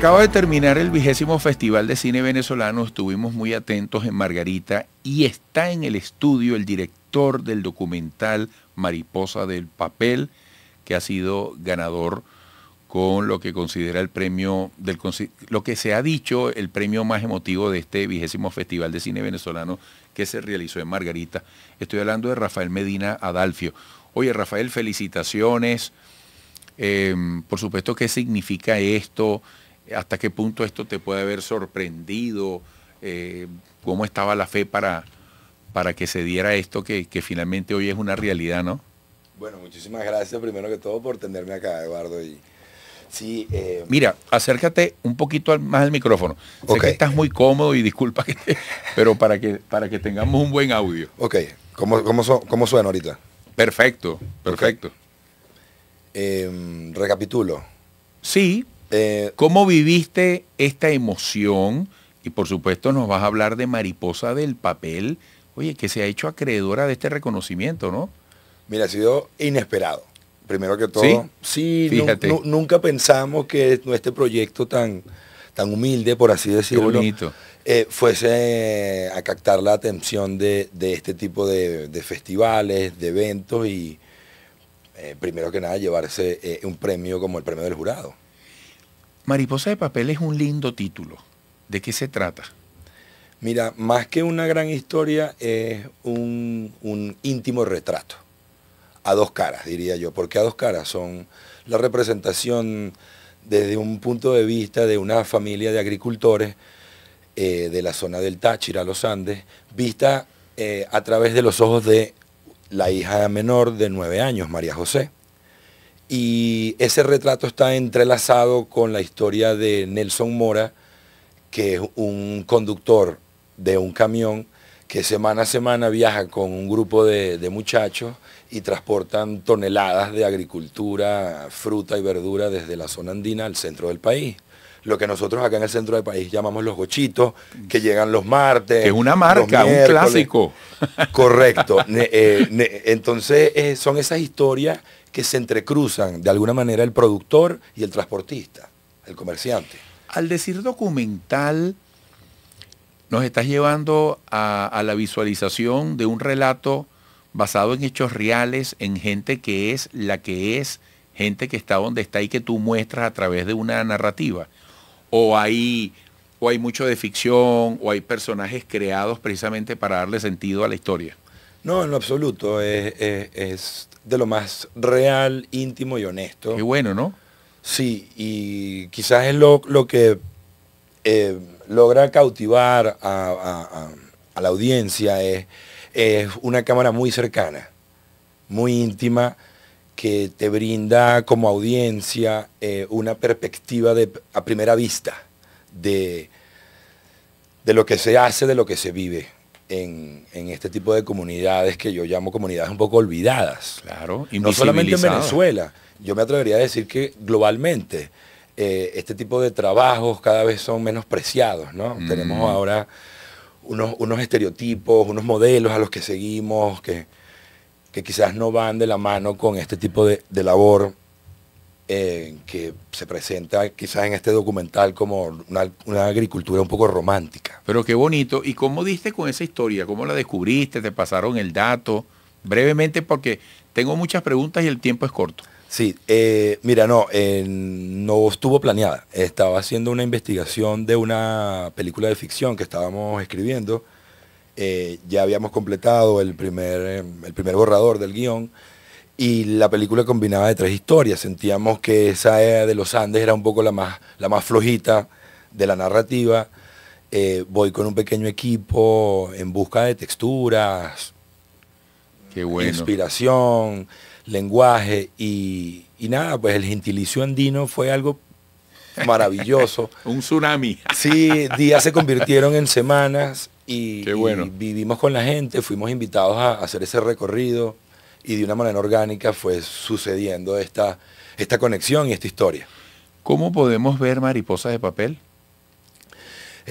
Acaba de terminar el vigésimo Festival de Cine Venezolano, estuvimos muy atentos en Margarita y está en el estudio el director del documental Mariposa del Papel, que ha sido ganador con lo que considera el premio del lo que se ha dicho el premio más emotivo de este vigésimo festival de cine venezolano que se realizó en Margarita. Estoy hablando de Rafael Medina Adalfio. Oye, Rafael, felicitaciones. Em, por supuesto, ¿qué significa esto? hasta qué punto esto te puede haber sorprendido, eh, cómo estaba la fe para, para que se diera esto que, finalmente hoy es una realidad, ¿no? Bueno, muchísimas gracias primero que todo por tenerme acá, Eduardo. Y, sí, eh, Mira, acércate un poquito más al micrófono. Sé que estás muy cómodo y disculpa, pero para que, para que tengamos un buen audio. Ok, ¿cómo, cómo, cómo suena ahorita? Perfecto, perfecto. Em, recapitulo. Sí, eh, ¿Cómo viviste esta emoción? Y por supuesto nos vas a hablar de Mariposa del Papel, oye, que se ha hecho acreedora de este reconocimiento, ¿no? Mira, ha sido inesperado. Primero que todo, sí, nunca pensamos que este proyecto tan, tan humilde, por así decirlo, eh, fuese a captar la atención de, este tipo de, festivales, de eventos y, eh, primero que nada, llevarse un premio como el premio del jurado. Mariposa de Papel es un lindo título. ¿De qué se trata? Mira, más que una gran historia, es un, íntimo retrato. A dos caras, diría yo, porque a dos caras son la representación desde un punto de vista de una familia de agricultores eh, de la zona del Táchira, los Andes, vista eh, a través de los ojos de la hija menor de nueve años, María José. Y ese retrato está entrelazado con la historia de Nelson Mora, que es un conductor de un camión que semana a semana viaja con un grupo de, muchachos y transportan toneladas de agricultura, fruta y verdura desde la zona andina al centro del país lo que nosotros acá en el centro del país llamamos los gochitos, que llegan los martes. es una marca, un clásico. Correcto. Eh, entonces eh, son esas historias que se entrecruzan de alguna manera el productor y el transportista, el comerciante. Al decir documental, nos estás llevando a, la visualización de un relato basado en hechos reales, en gente que es la que es, gente que está donde está y que tú muestras a través de una narrativa. O hay, o hay mucho de ficción, o hay personajes creados precisamente para darle sentido a la historia. No, en lo absoluto. Es, de lo más real, íntimo y honesto. Qué bueno, ¿no? Sí, y quizás es lo, que eh, logra cautivar a, la audiencia. Es, es, una cámara muy cercana, muy íntima, que te brinda como audiencia eh, una perspectiva de, a primera vista de, de lo que se hace, de lo que se vive en, este tipo de comunidades que yo llamo comunidades un poco olvidadas. Claro, No solamente en Venezuela, yo me atrevería a decir que globalmente eh, este tipo de trabajos cada vez son menospreciados, ¿no? Mm. Tenemos ahora unos, unos, estereotipos, unos modelos a los que seguimos que, que quizás no van de la mano con este tipo de, labor eh, que se presenta quizás en este documental como una agricultura un poco romántica. Pero qué bonito. ¿Y cómo diste con esa historia? ¿Cómo la descubriste? ¿Te pasaron el dato? Brevemente, porque tengo muchas preguntas y el tiempo es corto. Sí, eh, mira, no, no estuvo planeada. Estaba haciendo una investigación de una película de ficción que estábamos escribiendo. Eh, ya habíamos completado el primer, eh, el primer borrador del guión y la película combinaba de tres historias. Sentíamos que esa de los Andes era un poco la más, la más flojita de la narrativa eh, voy con un pequeño equipo en busca de texturas, inspiración, lenguaje y, nada, pues el gentilicio andino fue algo maravilloso. un tsunami. sí, días se convirtieron en semanas y, vivimos con la gente, fuimos invitados a, hacer ese recorrido y de una manera orgánica fue sucediendo esta, esta conexión y esta historia. ¿Cómo podemos ver mariposas de papel?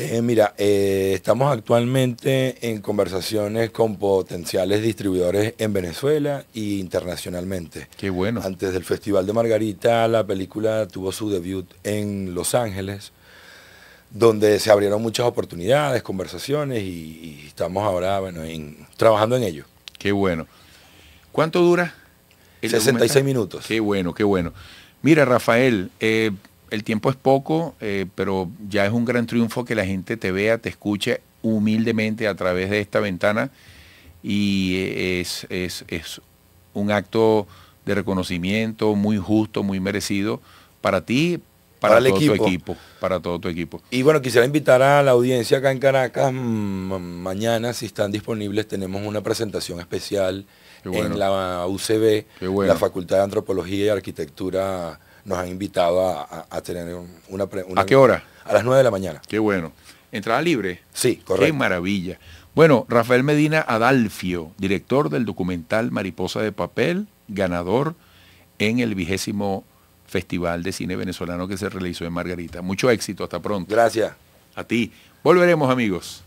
Eh, mira, eh, estamos actualmente en conversaciones con potenciales distribuidores en Venezuela e internacionalmente. Qué bueno. Antes del Festival de Margarita, la película tuvo su debut en Los Ángeles, donde se abrieron muchas oportunidades, conversaciones y, estamos ahora bueno, trabajando en ello. Qué bueno. ¿Cuánto dura? 66 minutos. Qué bueno, qué bueno. Mira, Rafael, eh, el tiempo es poco, eh, pero ya es un gran triunfo que la gente te vea, te escuche humildemente a través de esta ventana y eh, es, un acto de reconocimiento muy justo, muy merecido para ti, para, el todo equipo. tu equipo, para todo tu equipo. Y bueno, quisiera invitar a la audiencia acá en Caracas, mañana si están disponibles tenemos una presentación especial en la UCB, la Facultad de Antropología y Arquitectura nos han invitado a, tener una, una, ¿A qué hora? A las 9 de la mañana. Qué bueno. ¿Entrada libre? Sí, correcto. Qué maravilla. Bueno, Rafael Medina Adalfio, director del documental Mariposa de Papel, ganador en el vigésimo Festival de Cine Venezolano que se realizó en Margarita. Mucho éxito, hasta pronto. Gracias. A ti. Volveremos amigos.